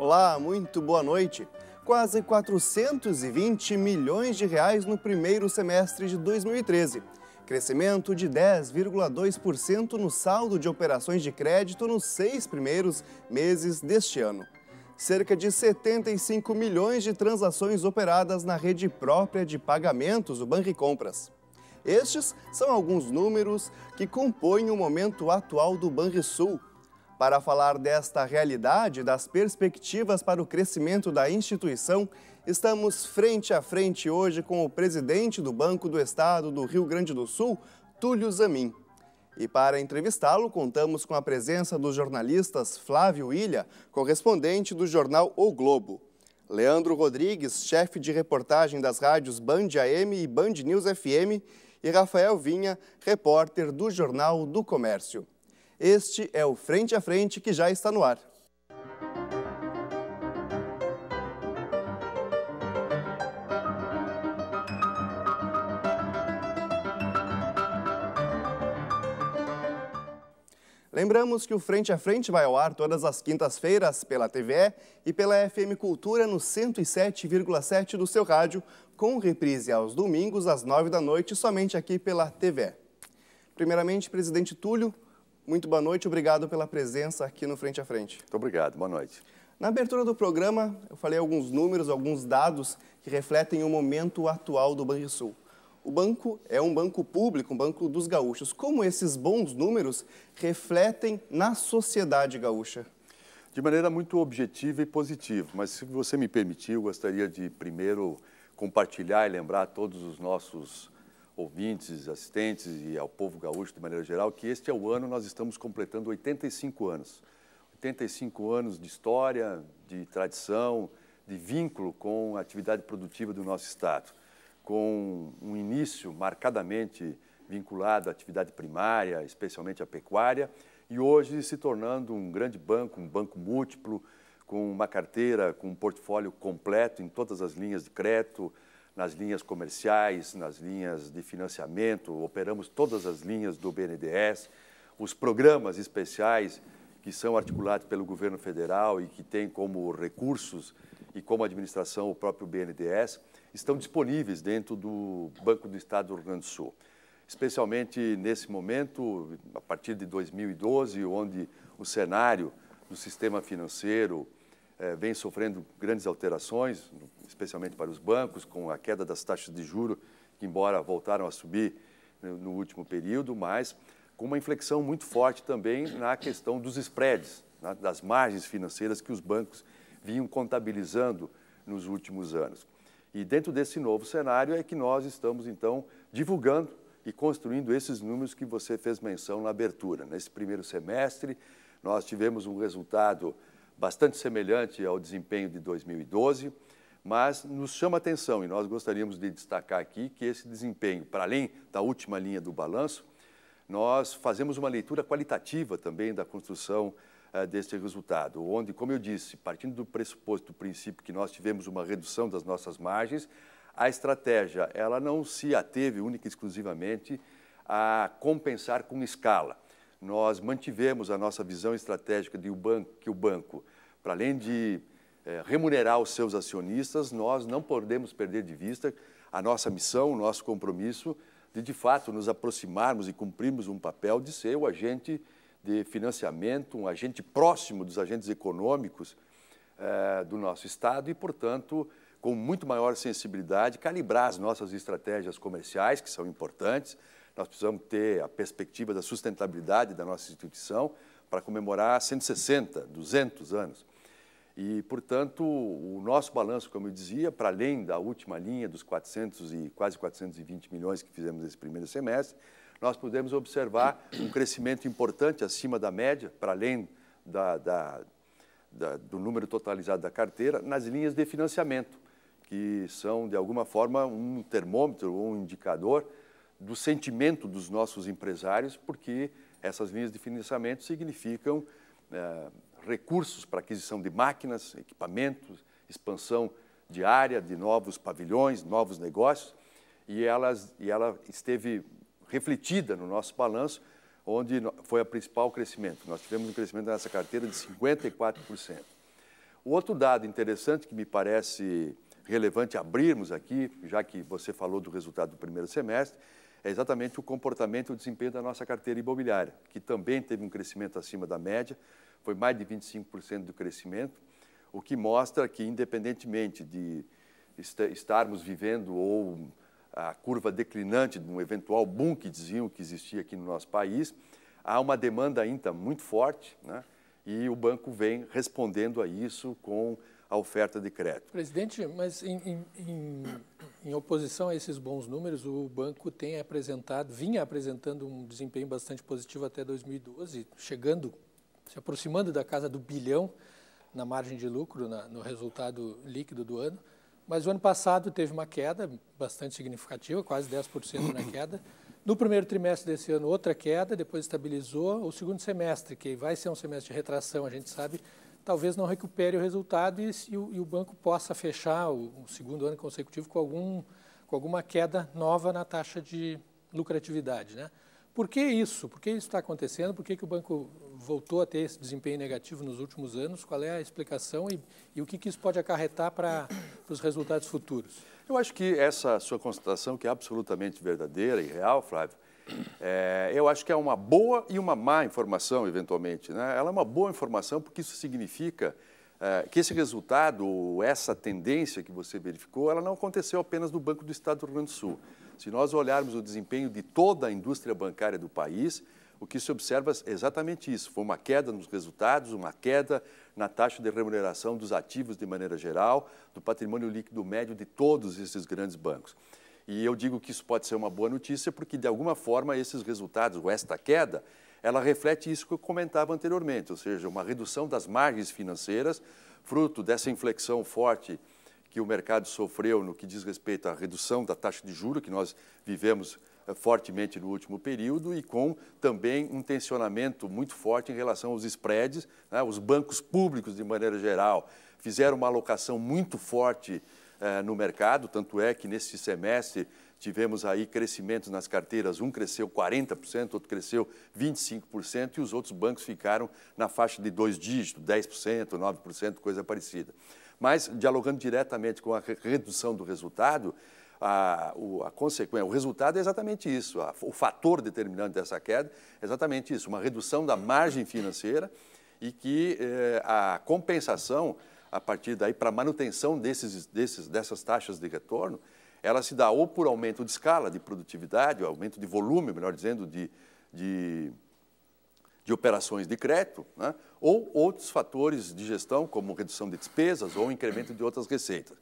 Olá, muito boa noite. Quase 420 milhões de reais no primeiro semestre de 2013. Crescimento de 10,2% no saldo de operações de crédito nos seis primeiros meses deste ano. Cerca de 75 milhões de transações operadas na rede própria de pagamentos do Banco e Compras. Estes são alguns números que compõem o momento atual do Banrisul, para falar desta realidade, das perspectivas para o crescimento da instituição, estamos frente a frente hoje com o presidente do Banco do Estado do Rio Grande do Sul, Túlio Zamin. E para entrevistá-lo, contamos com a presença dos jornalistas Flávio Ilha, correspondente do jornal O Globo, Leandro Rodrigues, chefe de reportagem das rádios Band AM e Band News FM, e Rafael Vinha, repórter do Jornal do Comércio. Este é o Frente a Frente que já está no ar. Lembramos que o Frente a Frente vai ao ar todas as quintas-feiras pela TVE e pela FM Cultura no 107,7 do seu rádio, com reprise aos domingos às 9 da noite somente aqui pela TVE. Primeiramente, presidente Túlio, muito boa noite, obrigado pela presença aqui no Frente a Frente. Muito obrigado, boa noite. Na abertura do programa, eu falei alguns números, alguns dados que refletem o momento atual do Banrisul. O banco é um banco público, um banco dos gaúchos. Como esses bons números refletem na sociedade gaúcha? De maneira muito objetiva e positiva, mas se você me permitir, eu gostaria de primeiro compartilhar e lembrar todos os nossos ouvintes, assistentes e ao povo gaúcho de maneira geral que este é o ano nós estamos completando 85 anos. 85 anos de história, de tradição, de vínculo com a atividade produtiva do nosso Estado, com um início marcadamente vinculado à atividade primária, especialmente à pecuária, e hoje se tornando um grande banco, um banco múltiplo, com uma carteira, com um portfólio completo em todas as linhas de crédito, nas linhas comerciais, nas linhas de financiamento, operamos todas as linhas do BNDES, os programas especiais que são articulados pelo governo federal e que têm como recursos e como administração o próprio BNDES, estão disponíveis dentro do Banco do Estado do Rio Grande do Sul. Especialmente nesse momento, a partir de 2012, onde o cenário do sistema financeiro, é, vem sofrendo grandes alterações, especialmente para os bancos, com a queda das taxas de juro, que embora voltaram a subir no, eh, no último período, mas com uma inflexão muito forte também na questão dos spreads, né, das margens financeiras que os bancos vinham contabilizando nos últimos anos. E dentro desse novo cenário é que nós estamos, então, divulgando e construindo esses números que você fez menção na abertura. Nesse primeiro semestre, nós tivemos um resultado bastante semelhante ao desempenho de 2012, mas nos chama atenção e nós gostaríamos de destacar aqui que esse desempenho, para além da última linha do balanço, nós fazemos uma leitura qualitativa também da construção eh, deste resultado, onde, como eu disse, partindo do pressuposto, do princípio que nós tivemos uma redução das nossas margens, a estratégia ela não se ateve única e exclusivamente a compensar com escala nós mantivemos a nossa visão estratégica de que o banco, para além de é, remunerar os seus acionistas, nós não podemos perder de vista a nossa missão, o nosso compromisso de, de fato, nos aproximarmos e cumprirmos um papel de ser o agente de financiamento, um agente próximo dos agentes econômicos é, do nosso Estado e, portanto, com muito maior sensibilidade, calibrar as nossas estratégias comerciais, que são importantes, nós precisamos ter a perspectiva da sustentabilidade da nossa instituição para comemorar 160, 200 anos. E, portanto, o nosso balanço, como eu dizia, para além da última linha dos 400 e quase 420 milhões que fizemos nesse primeiro semestre, nós pudemos observar um crescimento importante acima da média, para além da, da, da, do número totalizado da carteira, nas linhas de financiamento, que são, de alguma forma, um termômetro ou um indicador do sentimento dos nossos empresários, porque essas linhas de financiamento significam é, recursos para aquisição de máquinas, equipamentos, expansão de área, de novos pavilhões, novos negócios, e, elas, e ela esteve refletida no nosso balanço, onde foi a principal crescimento. Nós tivemos um crescimento nessa carteira de 54%. O outro dado interessante que me parece relevante abrirmos aqui, já que você falou do resultado do primeiro semestre, é exatamente o comportamento e o desempenho da nossa carteira imobiliária, que também teve um crescimento acima da média, foi mais de 25% do crescimento, o que mostra que, independentemente de estarmos vivendo ou a curva declinante de um eventual boom que diziam que existia aqui no nosso país, há uma demanda ainda muito forte, né? e o banco vem respondendo a isso com a oferta de crédito. Presidente, mas em, em, em em oposição a esses bons números, o banco tem apresentado, vinha apresentando um desempenho bastante positivo até 2012, chegando, se aproximando da casa do bilhão na margem de lucro, na, no resultado líquido do ano. Mas o ano passado teve uma queda bastante significativa, quase 10% na queda. No primeiro trimestre desse ano, outra queda, depois estabilizou. O segundo semestre, que vai ser um semestre de retração, a gente sabe, talvez não recupere o resultado e, e, o, e o, banco possa fechar o, o, segundo ano consecutivo com, algum, com alguma queda nova na taxa de lucratividade. Né? Por que isso? Por que isso está acontecendo? Por que, que o banco voltou a ter esse desempenho negativo nos últimos anos? Qual é a explicação e, e o que, que isso pode acarretar para os resultados futuros? Eu acho que essa sua constatação, que é absolutamente verdadeira e real, Flávio, é, eu acho que é uma boa e uma má informação, eventualmente. Né? Ela é uma boa informação porque isso significa é, que esse resultado, essa tendência que você verificou, ela não aconteceu apenas no Banco do Estado do Rio Grande do Sul. Se nós olharmos o desempenho de toda a indústria bancária do país, o que se observa é exatamente isso. Foi uma queda nos resultados, uma queda na taxa de remuneração dos ativos de maneira geral, do patrimônio líquido médio de todos esses grandes bancos. E eu digo que isso pode ser uma boa notícia porque, de alguma forma, esses resultados, ou esta queda, ela reflete isso que eu comentava anteriormente, ou seja, uma redução das margens financeiras, fruto dessa inflexão forte que o mercado sofreu no que diz respeito à redução da taxa de juro que nós vivemos eh, fortemente no último período e com também um tensionamento muito forte em relação aos spreads. Né? Os bancos públicos, de maneira geral, fizeram uma alocação muito forte eh, no mercado, tanto é que neste semestre tivemos aí crescimentos nas carteiras, um cresceu 40%, outro cresceu 25% e os outros bancos ficaram na faixa de dois dígitos, 10%, 9%, coisa parecida. Mas dialogando diretamente com a redução do resultado, a, o, a consequência, é, o resultado é exatamente isso, a, o fator determinante dessa queda é exatamente isso, uma redução da margem financeira e que eh, a compensação a partir daí para manutenção desses, desses, dessas taxas de retorno, ela se dá ou por aumento de escala, de produtividade, aumento de volume, melhor dizendo, de, de, de operações de crédito, né? ou outros fatores de gestão, como redução de despesas ou incremento de outras receitas.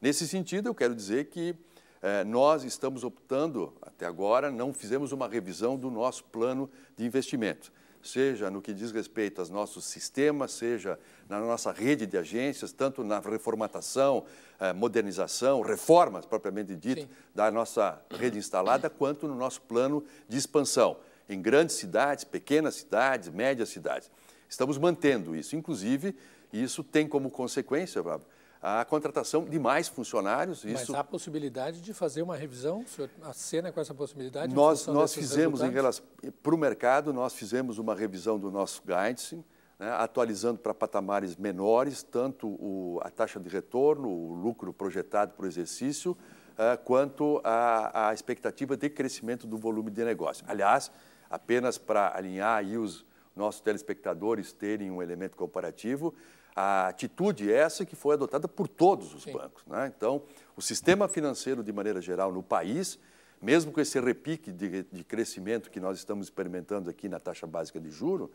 Nesse sentido, eu quero dizer que eh, nós estamos optando, até agora, não fizemos uma revisão do nosso plano de investimentos seja no que diz respeito aos nossos sistemas, seja na nossa rede de agências, tanto na reformatação, eh, modernização, reformas propriamente dito, Sim. da nossa rede instalada, quanto no nosso plano de expansão, em grandes cidades, pequenas cidades, médias cidades. Estamos mantendo isso. Inclusive, isso tem como consequência, Bravo, a contratação de mais funcionários. Mas há possibilidade de fazer uma revisão? O senhor acena com essa possibilidade? Nós, nós fizemos, em relação eh, para o mercado, nós fizemos uma revisão do nosso guidance, né, atualizando para patamares menores, tanto o, a taxa de retorno, o lucro projetado para o exercício, uh, quanto a, a expectativa de crescimento do volume de negócio. Aliás, apenas para alinhar e os nossos telespectadores terem um elemento comparativo, a atitude é essa que foi adotada por todos os Sim. bancos. Né? Então, o sistema financeiro, de maneira geral, no país, mesmo com esse repique de, de crescimento que nós estamos experimentando aqui na taxa básica de juro,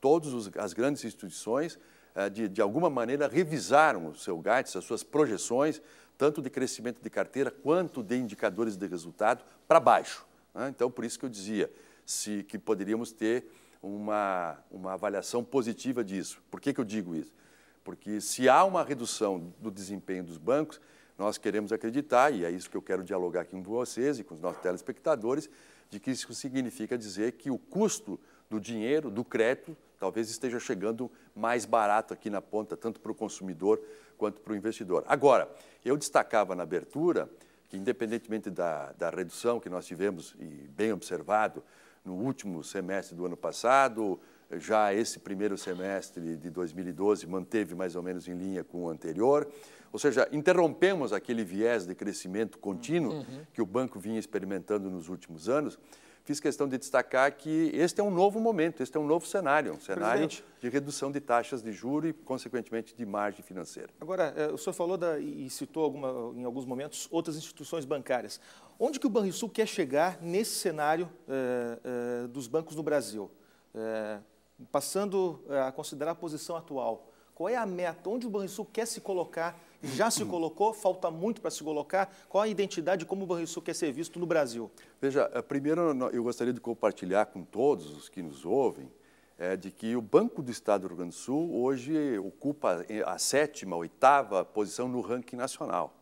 todas as grandes instituições, eh, de, de alguma maneira, revisaram o seu GATS, as suas projeções, tanto de crescimento de carteira quanto de indicadores de resultado, para baixo. Né? Então, por isso que eu dizia se, que poderíamos ter uma, uma avaliação positiva disso. Por que, que eu digo isso? Porque se há uma redução do desempenho dos bancos, nós queremos acreditar, e é isso que eu quero dialogar aqui com vocês e com os nossos telespectadores, de que isso significa dizer que o custo do dinheiro, do crédito, talvez esteja chegando mais barato aqui na ponta, tanto para o consumidor quanto para o investidor. Agora, eu destacava na abertura que, independentemente da, da redução que nós tivemos, e bem observado, no último semestre do ano passado, já esse primeiro semestre de 2012 manteve mais ou menos em linha com o anterior. Ou seja, interrompemos aquele viés de crescimento contínuo uhum. que o banco vinha experimentando nos últimos anos. Fiz questão de destacar que este é um novo momento, este é um novo cenário, um cenário Presidente. de redução de taxas de juros e, consequentemente, de margem financeira. Agora, é, o senhor falou da, e citou alguma, em alguns momentos outras instituições bancárias. Onde que o Banrisul quer chegar nesse cenário é, é, dos bancos no Brasil? passando eh, a considerar a posição atual, qual é a meta? Onde o Banrisul quer se colocar? Já se hum. colocou? Falta muito para se colocar? Qual a identidade? Como o Banrisul quer ser visto no Brasil? Veja, eh, primeiro eu gostaria de compartilhar com todos os que nos ouvem é, de que o Banco do Estado do Rio Grande do Sul hoje ocupa a sétima, oitava posição no ranking nacional.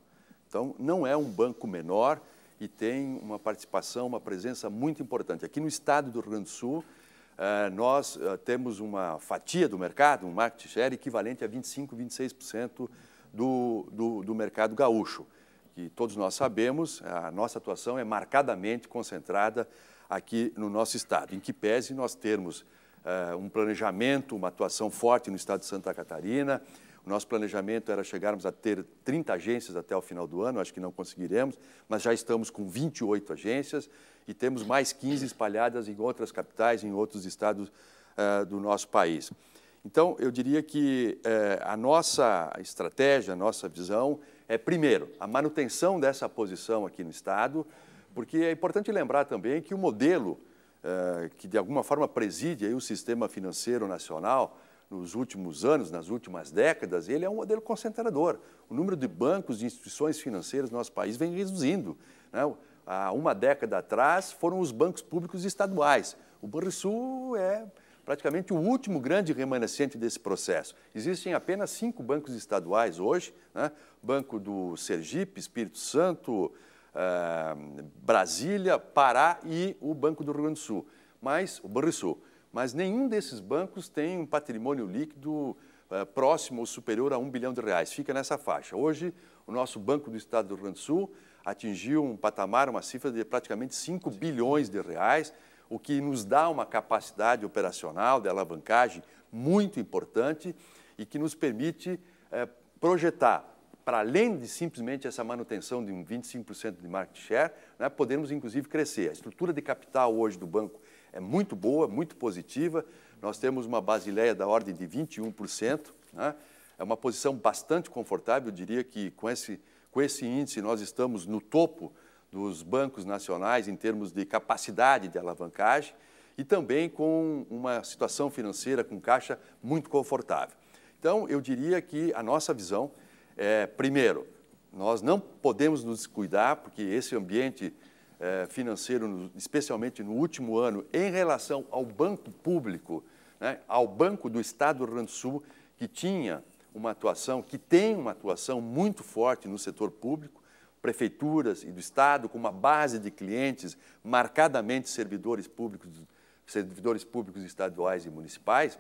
Então, não é um banco menor e tem uma participação, uma presença muito importante. Aqui no Estado do Rio Grande do Sul, ah, nós ah, temos uma fatia do mercado, um market share equivalente a 25, 26% do, do, do mercado gaúcho. Que todos nós sabemos, a nossa atuação é marcadamente concentrada aqui no nosso estado, em que pese nós termos ah, um planejamento, uma atuação forte no estado de Santa Catarina, o nosso planejamento era chegarmos a ter 30 agências até o final do ano, acho que não conseguiremos, mas já estamos com 28 agências e temos mais 15 espalhadas em outras capitais, em outros estados uh, do nosso país. Então, eu diria que eh, a nossa estratégia, a nossa visão é, primeiro, a manutenção dessa posição aqui no Estado, porque é importante lembrar também que o modelo eh, que, de alguma forma, preside aí, o sistema financeiro nacional nos últimos anos, nas últimas décadas, ele é um modelo concentrador. O número de bancos e instituições financeiras no nosso país vem reduzindo. Né? Há uma década atrás foram os bancos públicos estaduais. O Banrisul é praticamente o último grande remanescente desse processo. Existem apenas cinco bancos estaduais hoje, né? Banco do Sergipe, Espírito Santo, eh, Brasília, Pará e o Banco do Rio Grande do Sul. Mas o Banrisul mas nenhum desses bancos tem um patrimônio líquido eh, próximo ou superior a um bilhão de reais. Fica nessa faixa. Hoje, o nosso Banco do Estado do Rio Grande do Sul atingiu um patamar, uma cifra de praticamente 5 bilhões de reais, o que nos dá uma capacidade operacional de alavancagem muito importante e que nos permite eh, projetar para além de simplesmente essa manutenção de um 25% de market share, né, podemos inclusive crescer. A estrutura de capital hoje do banco é muito boa, muito positiva. Nós temos uma basileia da ordem de 21%. Né? É uma posição bastante confortável, eu diria que com esse, com esse índice nós estamos no topo dos bancos nacionais em termos de capacidade de alavancagem e também com uma situação financeira com caixa muito confortável. Então, eu diria que a nossa visão é, primeiro, nós não podemos nos descuidar, porque esse ambiente eh, financeiro, especialmente no último ano, em relação ao banco público, né, ao Banco do Estado do Rio Grande do Sul, que tinha uma atuação, que tem uma atuação muito forte no setor público, prefeituras e do Estado, com uma base de clientes, marcadamente servidores públicos, servidores públicos estaduais e municipais,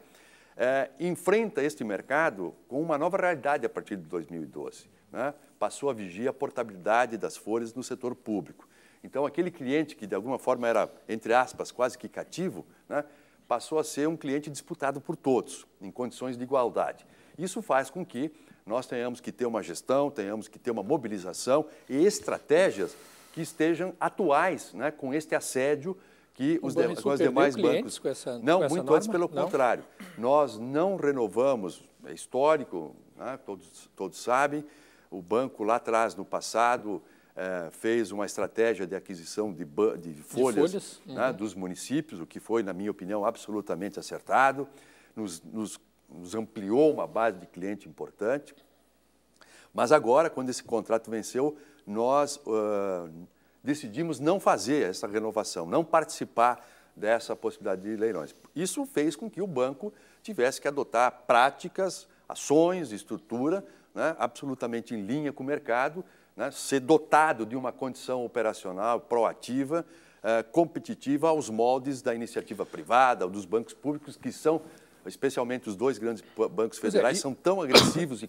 eh, enfrenta este mercado com uma nova realidade a partir de 2012. Né? Passou a vigiar a portabilidade das folhas no setor público. Então, aquele cliente que, de alguma forma, era, entre aspas, quase que cativo, né, passou a ser um cliente disputado por todos, em condições de igualdade. Isso faz com que nós tenhamos que ter uma gestão, tenhamos que ter uma mobilização e estratégias que estejam atuais né, com este assédio que os, de, com os demais bancos. Com essa, não, com muito antes, pelo não. contrário. Nós não renovamos, é histórico, né, todos, todos sabem, o banco lá atrás, no passado, é, fez uma estratégia de aquisição de, de folhas, de folhas? Né, uhum. dos municípios, o que foi, na minha opinião, absolutamente acertado, nos, nos, nos ampliou uma base de cliente importante. Mas agora, quando esse contrato venceu, nós uh, decidimos não fazer essa renovação, não participar dessa possibilidade de leilões. Isso fez com que o banco tivesse que adotar práticas, ações, estrutura né, absolutamente em linha com o mercado né, ser dotado de uma condição operacional proativa, eh, competitiva aos moldes da iniciativa privada, dos bancos públicos, que são, especialmente os dois grandes bancos é, federais, é, e... são tão agressivos e